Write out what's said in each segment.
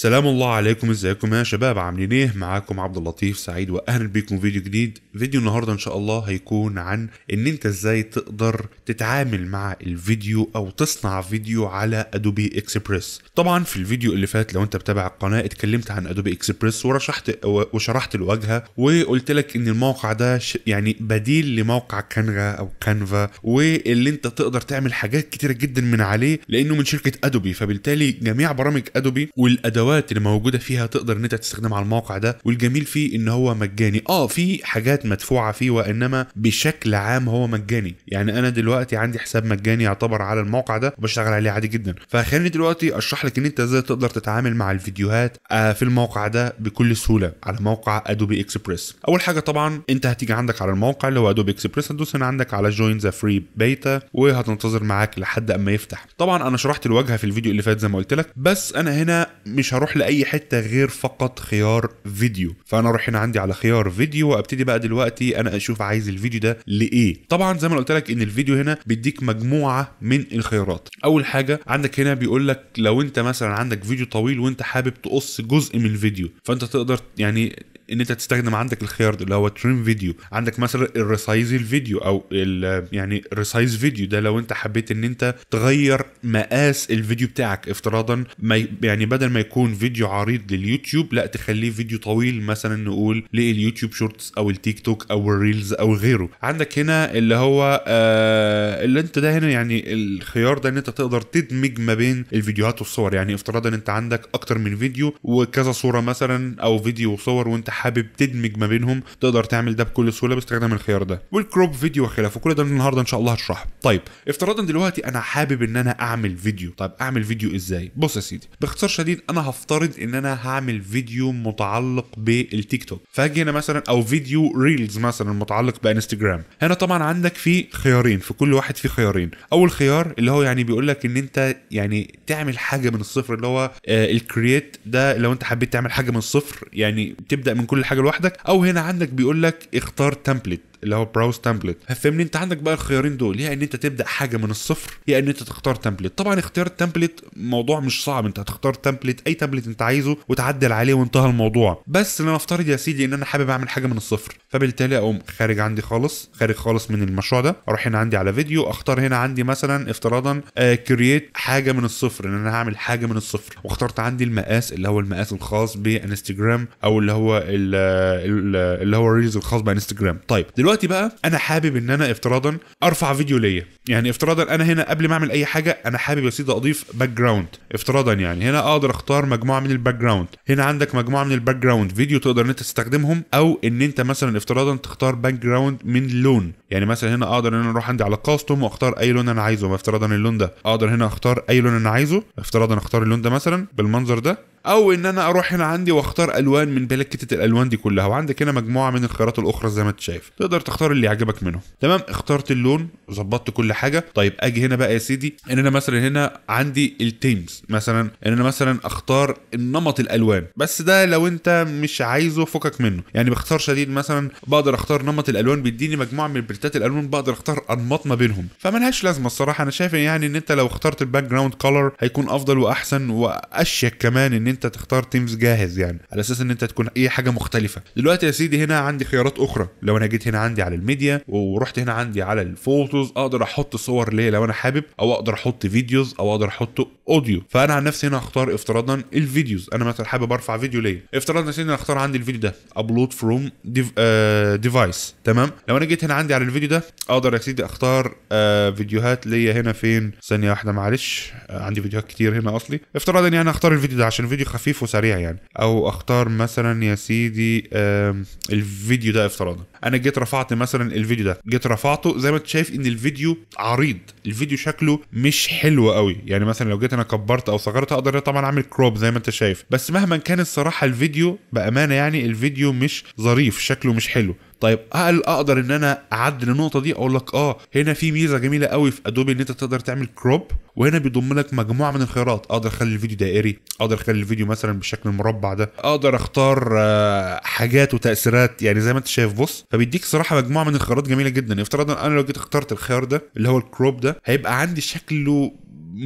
سلام الله عليكم ازيكم يا شباب عاملين ايه معاكم عبد اللطيف سعيد واهلا بيكم في فيديو جديد فيديو النهارده ان شاء الله هيكون عن ان انت ازاي تقدر تتعامل مع الفيديو او تصنع فيديو على ادوبي اكسبريس طبعا في الفيديو اللي فات لو انت متابع القناه اتكلمت عن ادوبي اكسبريس ورشحت وشرحت الواجهه وقلت لك ان الموقع ده يعني بديل لموقع كانغا او كانفا واللي انت تقدر تعمل حاجات كتيره جدا من عليه لانه من شركه ادوبي فبالتالي جميع برامج ادوبي والادوات الادوات اللي موجوده فيها تقدر ان انت تستخدمها على الموقع ده والجميل فيه ان هو مجاني اه في حاجات مدفوعه فيه وانما بشكل عام هو مجاني يعني انا دلوقتي عندي حساب مجاني يعتبر على الموقع ده وبشتغل عليه عادي جدا فخليني دلوقتي اشرح لك ان انت ازاي تقدر تتعامل مع الفيديوهات آه، في الموقع ده بكل سهوله على موقع ادوبي اكسبريس اول حاجه طبعا انت هتيجي عندك على الموقع اللي هو ادوبي اكسبريس هتدوس هنا عندك على جوين ذا فري بيتا وهتنتظر معاك لحد اما يفتح طبعا انا شرحت الواجهه في الفيديو اللي فات زي ما قلت لك بس انا هنا مش هروح لاي حته غير فقط خيار فيديو فانا اروح هنا عندي على خيار فيديو وابتدي بقى دلوقتي انا اشوف عايز الفيديو ده لايه طبعا زي ما قلت لك ان الفيديو هنا بيديك مجموعه من الخيارات اول حاجه عندك هنا بيقول لك لو انت مثلا عندك فيديو طويل وانت حابب تقص جزء من الفيديو فانت تقدر يعني ان انت تستخدم عندك الخيار ده اللي هو تريم فيديو عندك مثلا الريسايز الفيديو او يعني ريسايز فيديو ده لو انت حبيت ان انت تغير مقاس الفيديو بتاعك افتراضا ما يعني بدل ما يكون فيديو عريض لليوتيوب لا تخليه فيديو طويل مثلا نقول لليوتيوب شورتس او التيك توك او الريلز او غيره عندك هنا اللي هو آه اللي انت ده هنا يعني الخيار ده ان انت تقدر تدمج ما بين الفيديوهات والصور يعني افتراضا انت عندك اكتر من فيديو وكذا صوره مثلا او فيديو وصور وانت حابب تدمج ما بينهم تقدر تعمل ده بكل سهوله باستخدام الخيار ده والكروب فيديو وخلافه كل ده النهارده ان شاء الله هشرحه طيب افتراضا دلوقتي انا حابب ان انا اعمل فيديو طيب اعمل فيديو ازاي بص يا سيدي باختصار شديد انا هفترض ان انا هعمل فيديو متعلق بالتيك توك فهاجي هنا مثلا او فيديو ريلز مثلا متعلق بانستجرام هنا طبعا عندك في خيارين في كل واحد في خيارين اول خيار اللي هو يعني بيقول لك ان انت يعني تعمل حاجه من الصفر اللي هو آه، الكرييت ده لو انت حبيت تعمل حاجه من الصفر يعني تبدا من كل حاجه لوحدك او هنا عندك بيقول لك اختار تمبلت اللي هو براوز تمبلت فاهمني انت عندك بقى الخيارين دول يا ان انت تبدا حاجه من الصفر يا ان انت تختار تمبلت طبعا اختيار التمبلت موضوع مش صعب انت هتختار تمبلت اي تمبلت انت عايزه وتعدل عليه وانتهى الموضوع بس انا افترض يا سيدي ان انا حابب اعمل حاجه من الصفر فبالتالي اقوم خارج عندي خالص خارج خالص من المشروع ده اروح هنا عندي على فيديو اختار هنا عندي مثلا افتراضا كرييت آه، حاجه من الصفر ان انا هعمل حاجه من الصفر واخترت عندي المقاس اللي هو المقاس الخاص بانستجرام او اللي هو اللي هو الريلز الخاص بانستجرام طيب دلوقتي دلوقتي بقى انا حابب ان انا افتراضا ارفع فيديو ليا يعني افتراضا انا هنا قبل ما اعمل اي حاجه انا حابب يا سيدي اضيف باك جراوند افتراضا يعني هنا اقدر اختار مجموعه من الباك جراوند هنا عندك مجموعه من الباك جراوند فيديو تقدر ان انت تستخدمهم او ان انت مثلا افتراضا تختار باك جراوند من لون يعني مثلا هنا اقدر ان انا اروح عندي على كاستوم واختار اي لون انا عايزه افتراضا اللون ده اقدر هنا اختار اي لون انا عايزه افتراضا اختار اللون ده مثلا بالمنظر ده او ان انا اروح هنا عندي واختار الوان من بلكه الالوان دي كلها وعندك هنا مجموعه من الخيارات الاخرى زي ما انت شايف تقدر تختار اللي يعجبك منهم تمام اخترت اللون ظبطت كل حاجه طيب اجي هنا بقى يا سيدي ان انا مثلا هنا عندي التيمز مثلا ان انا مثلا اختار نمط الالوان بس ده لو انت مش عايزه فكك منه يعني باختصار شديد مثلا بقدر اختار نمط الالوان بيديني مجموعه من التيشيرتات الالوان بقدر اختار انماط ما بينهم لهاش لازمه الصراحه انا شايف يعني ان انت لو اخترت الباك جراوند كولر هيكون افضل واحسن واشيك كمان ان انت تختار تيمز جاهز يعني على اساس ان انت تكون اي حاجه مختلفه دلوقتي يا سيدي هنا عندي خيارات اخرى لو انا جيت هنا عندي على الميديا ورحت هنا عندي على الفوتوز اقدر احط صور ليا لو انا حابب او اقدر احط فيديوز او اقدر احط اوديو فانا عن نفسي هنا هختار افتراضا الفيديوز انا مثلا حابب ارفع فيديو ليا افتراضا سيدي اختار عندي الفيديو ده ابلود فروم ديفايس تمام لو انا جيت هنا عندي على الفيديو ده اقدر يا سيدي اختار آه فيديوهات ليا هنا فين ثانيه واحده معلش آه عندي فيديوهات كتير هنا اصلي افتراضا يعني انا اختار الفيديو ده عشان فيديو خفيف وسريع يعني او اختار مثلا يا سيدي آه الفيديو ده افتراضا انا جيت رفعت مثلا الفيديو ده جيت رفعته زي ما انت شايف ان الفيديو عريض الفيديو شكله مش حلو قوي يعني مثلا لو جيت انا كبرت او صغرت اقدر طبعا اعمل كروب زي ما انت شايف بس مهما كان الصراحه الفيديو بامانه يعني الفيديو مش ظريف شكله مش حلو طيب هل اقدر ان انا اعدل النقطه دي اقول لك اه هنا في ميزه جميله قوي في ادوبي ان انت تقدر تعمل كروب وهنا بيضم لك مجموعه من الخيارات اقدر اخلي الفيديو دائري اقدر اخلي الفيديو مثلا بالشكل المربع ده اقدر اختار آه، حاجات وتاثيرات يعني زي ما انت شايف بص فبيديك صراحه مجموعه من الخيارات جميله جدا افتراضا انا لو جيت اخترت الخيار ده اللي هو الكروب ده هيبقى عندي شكله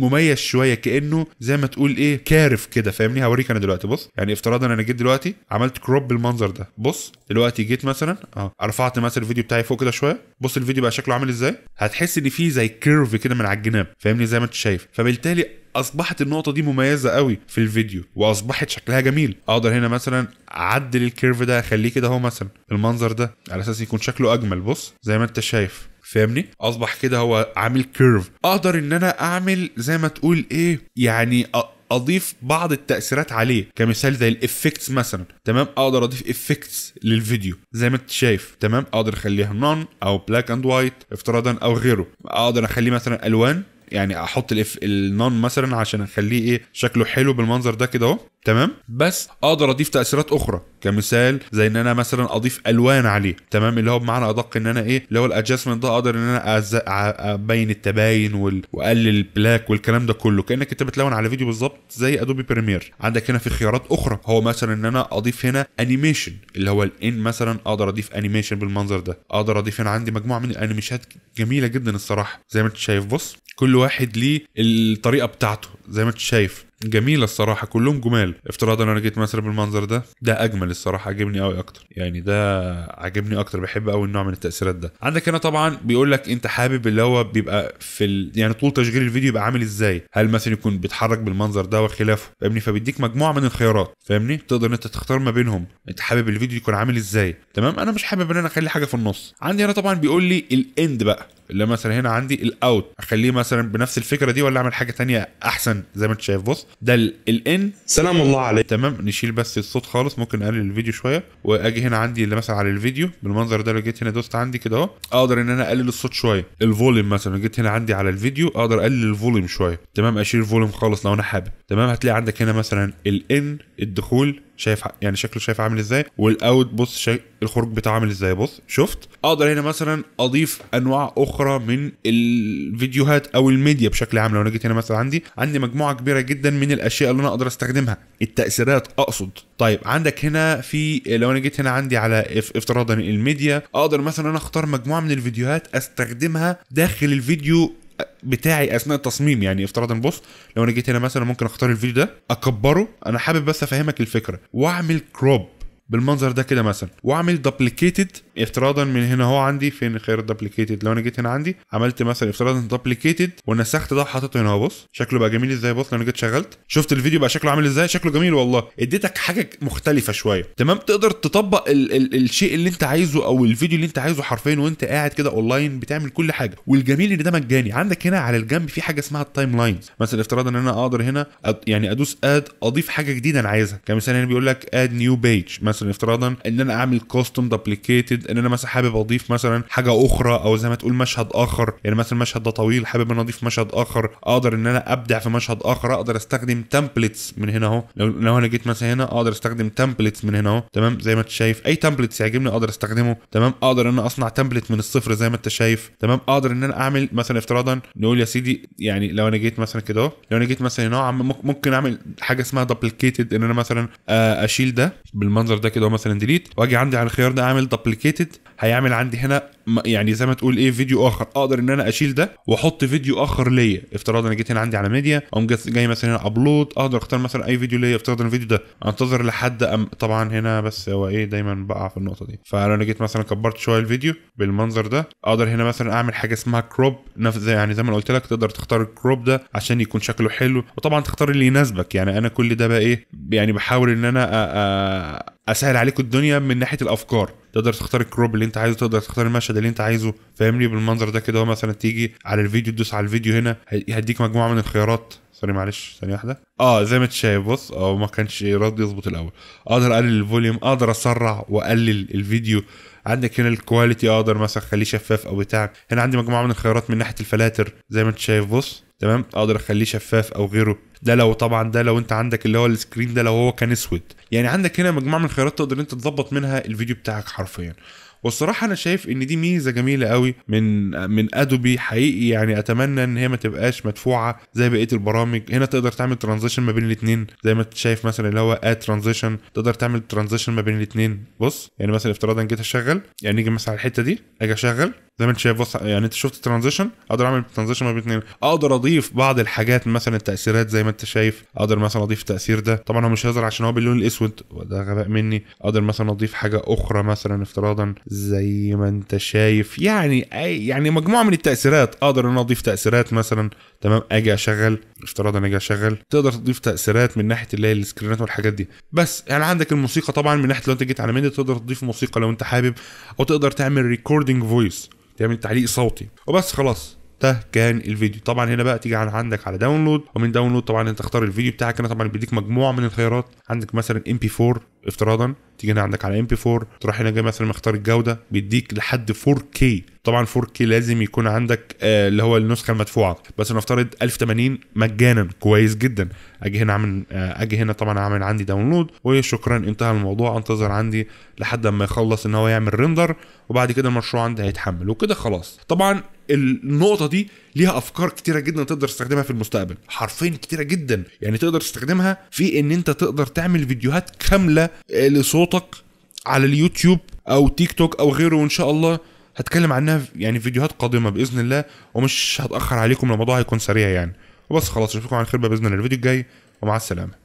مميز شويه كانه زي ما تقول ايه كارف كده فاهمني هوريك انا دلوقتي بص يعني افتراضا انا جيت دلوقتي عملت كروب بالمنظر ده بص دلوقتي جيت مثلا اه رفعت مثلا الفيديو بتاعي فوق كده شويه بص الفيديو بقى شكله عامل ازاي هتحس ان في زي كيرف كده من على الجناب فاهمني زي ما انت شايف فبالتالي اصبحت النقطه دي مميزه قوي في الفيديو واصبحت شكلها جميل اقدر هنا مثلا اعدل الكيرف ده اخليه كده اهو مثلا المنظر ده على اساس يكون شكله اجمل بص زي ما انت شايف فاهمني اصبح كده هو عامل كيرف اقدر ان انا اعمل زي ما تقول ايه يعني اضيف بعض التاثيرات عليه كمثال زي الافكتس مثلا تمام اقدر اضيف افكتس للفيديو زي ما انت شايف تمام اقدر اخليها نون او بلاك اند وايت افتراضا او غيره اقدر اخليه مثلا الوان يعني احط الاف النون مثلا عشان اخليه ايه شكله حلو بالمنظر ده كده اهو تمام بس اقدر اضيف تاثيرات اخرى كمثال زي ان انا مثلا اضيف الوان عليه تمام اللي هو بمعنى ادق ان انا ايه اللي هو الادجستمنت ده اقدر ان انا ابين التباين وال... واقلل البلاك والكلام ده كله كانك انت بتلون على فيديو بالظبط زي ادوبي بريمير عندك هنا في خيارات اخرى هو مثلا ان انا اضيف هنا انيميشن اللي هو الان مثلا اقدر اضيف انيميشن بالمنظر ده اقدر اضيف هنا عندي مجموعه من الانيميشات جميله جدا الصراحه زي ما انت شايف بص كل واحد ليه الطريقه بتاعته زي ما انت شايف جميله الصراحه كلهم جمال افتراضا انا جيت مصر بالمنظر ده ده اجمل الصراحه عجبني قوي اكتر يعني ده عجبني اكتر بحب قوي النوع من التاثيرات ده عندك هنا طبعا بيقول لك انت حابب اللي هو بيبقى في ال... يعني طول تشغيل الفيديو يبقى عامل ازاي هل مثلا يكون بيتحرك بالمنظر ده وخلافه فاهمني فبيديك مجموعه من الخيارات فاهمني تقدر انت تختار ما بينهم انت حابب الفيديو يكون عامل ازاي تمام انا مش حابب ان انا اخلي حاجه في النص عندي هنا طبعا بيقول لي الاند بقى اللي مثلا هنا عندي الاوت اخليه مثلا بنفس الفكره دي ولا اعمل حاجه تانية احسن زي ما انت شايف بص ده الان سلام الله عليك تمام نشيل بس الصوت خالص ممكن اقلل الفيديو شويه واجي هنا عندي اللي مثلا على الفيديو بالمنظر ده لو جيت هنا دوست عندي كده اهو اقدر ان انا اقلل الصوت شويه الفوليوم مثلا جيت هنا عندي على الفيديو اقدر اقلل الفوليوم شويه تمام اشيل الفوليوم خالص لو انا حابب تمام هتلاقي عندك هنا مثلا الان الدخول شايف يعني شكله شايف عامل ازاي والاوت بص شا... الخروج بتاعه عامل ازاي بص شفت اقدر هنا مثلا اضيف انواع اخرى من الفيديوهات او الميديا بشكل عام لو انا جيت هنا مثلا عندي عندي مجموعه كبيره جدا من الاشياء اللي انا اقدر استخدمها التاثيرات اقصد طيب عندك هنا في لو انا جيت هنا عندي على افتراضا الميديا اقدر مثلا انا اختار مجموعه من الفيديوهات استخدمها داخل الفيديو بتاعي اثناء التصميم يعني افتراضا بص لو انا جيت هنا مثلا ممكن اختار الفيديو ده اكبره انا حابب بس افهمك الفكره واعمل كروب بالمنظر ده كده مثلا واعمل دبليكيتد افتراضا من هنا هو عندي فين خيار دوبليكيتد لو انا جيت هنا عندي عملت مثلا افتراضا دبليكيتد ونسخت ده وحطيته هنا اهو بص شكله بقى جميل ازاي بص لو انا جيت شغلت شفت الفيديو بقى شكله عامل ازاي شكله جميل والله اديتك حاجه مختلفه شويه تمام تقدر تطبق ال ال الشيء اللي انت عايزه او الفيديو اللي انت عايزه حرفيا وانت قاعد كده اونلاين بتعمل كل حاجه والجميل ان ده مجاني عندك هنا على الجنب في حاجه اسمها التايم لاينز مثلا افتراضا ان انا اقدر هنا يعني ادوس اد اضيف حاجه جديده انا عايزها كمثال هنا بيقول لك اد نيو بيج مثلا مثلا افتراضا ان انا اعمل كوستوم دبليكيتد ان انا مثلا حابب اضيف مثلا حاجه اخرى او زي ما تقول مشهد اخر يعني مثلا المشهد ده طويل حابب ان انا اضيف مشهد اخر اقدر ان انا ابدع في مشهد اخر اقدر استخدم تمبلتس من هنا اهو لو لو انا جيت مثلا هنا اقدر استخدم تمبلتس من هنا اهو تمام زي ما انت شايف اي تمبلتس يعجبني اقدر استخدمه تمام اقدر ان انا اصنع تمبلت من الصفر زي ما انت شايف تمام اقدر ان انا اعمل مثلا افتراضا نقول يا سيدي يعني لو انا جيت مثلا كده لو انا جيت مثلا هنا ممكن اعمل حاجه اسمها دبليكيتد ان انا مثلا آه، اشيل ده بالمنظر ده كده مثلا ديليت واجي عندي على الخيار ده اعمل دوبليكيتد هيعمل عندي هنا يعني زي ما تقول ايه فيديو اخر اقدر ان انا اشيل ده واحط فيديو اخر ليا افتراض انا جيت هنا عندي على ميديا اقوم جاي مثلا هنا ابلود اقدر اختار مثلا اي فيديو ليا افتراض الفيديو ده انتظر لحد أم طبعا هنا بس هو ايه دايما بقع في النقطه دي فلو انا جيت مثلا كبرت شويه الفيديو بالمنظر ده اقدر هنا مثلا اعمل حاجه اسمها كروب نفس يعني زي ما قلت لك تقدر تختار الكروب ده عشان يكون شكله حلو وطبعا تختار اللي يناسبك يعني انا كل ده بقى ايه يعني بحاول ان انا أ... أ... اسهل عليكم الدنيا من ناحيه الافكار تقدر تختار الكروب اللي انت عايزه تقدر تختار المشهد اللي انت عايزه فاهمني بالمنظر ده كده هو مثلا تيجي على الفيديو تدوس على الفيديو هنا هيديك مجموعه من الخيارات سوري معلش ثانيه واحده اه زي ما انت شايف بص اه ما كانش راضي يظبط الاول اقدر اقلل الفوليوم اقدر اسرع واقلل الفيديو عندك هنا الكواليتي اقدر مثلا اخليه شفاف او بتاع هنا عندي مجموعه من الخيارات من ناحيه الفلاتر زي ما انت شايف بص تمام اقدر اخليه شفاف او غيره ده لو طبعا ده لو انت عندك اللي هو السكرين ده لو هو كان اسود يعني عندك هنا مجموعه من الخيارات تقدر انت تظبط منها الفيديو بتاعك حرفيا والصراحه انا شايف ان دي ميزه جميله قوي من من ادوبي حقيقي يعني اتمنى ان هي ما تبقاش مدفوعه زي بقيه البرامج هنا تقدر تعمل ترانزيشن ما بين الاتنين زي ما انت شايف مثلا اللي هو اد ترانزيشن تقدر تعمل ترانزيشن ما بين الاتنين بص يعني مثلا افتراضا جيت اشغل يعني نيجي مثلا على الحته دي اجي اشغل زي ما انت شايف بص يعني انت شفت الترانزيشن اقدر اعمل ترانزيشن ما بين اثنين اقدر اضيف بعض الحاجات مثلا التاثيرات زي ما انت شايف اقدر مثلا اضيف التاثير ده طبعا هو مش هيظهر عشان هو باللون الاسود وده غباء مني اقدر مثلا اضيف حاجه اخرى مثلا افتراضا زي ما انت شايف يعني اي يعني مجموعه من التاثيرات اقدر ان اضيف تاثيرات مثلا تمام اجي اشغل افتراضا اجي اشغل تقدر تضيف تاثيرات من ناحيه اللي هي السكرينات والحاجات دي بس يعني عندك الموسيقى طبعا من ناحيه لو انت جيت على مندي تقدر تضيف موسيقى لو انت حابب او تقدر تعمل ريكوردنج فويس تعمل تعليق صوتي وبس خلاص ده كان الفيديو طبعا هنا بقى تيجي عندك على داونلود ومن داونلود طبعا انت تختار الفيديو بتاعك هنا طبعا بيديك مجموعه من الخيارات عندك مثلا ام بي 4 افتراضا تيجي هنا عندك على ام بي 4 تروح هنا جاي مثلا مختار الجوده بيديك لحد 4 كي طبعا 4 كي لازم يكون عندك آه اللي هو النسخه المدفوعه بس نفترض 1080 مجانا كويس جدا اجي هنا اعمل آه اجي هنا طبعا اعمل عندي داونلود وشكرا انتهى الموضوع انتظر عندي لحد ما يخلص ان هو يعمل ريندر وبعد كده المشروع عندي هيتحمل وكده خلاص طبعا النقطه دي ليها افكار كتيره جدا تقدر تستخدمها في المستقبل حرفين كتيره جدا يعني تقدر تستخدمها في ان انت تقدر تعمل فيديوهات كامله لصوتك على اليوتيوب او تيك توك او غيره وان شاء الله هتكلم عنها يعني فيديوهات قادمه باذن الله ومش هتاخر عليكم الموضوع هيكون سريع يعني وبس خلاص اشوفكم على خير باذن الله الفيديو الجاي ومع السلامه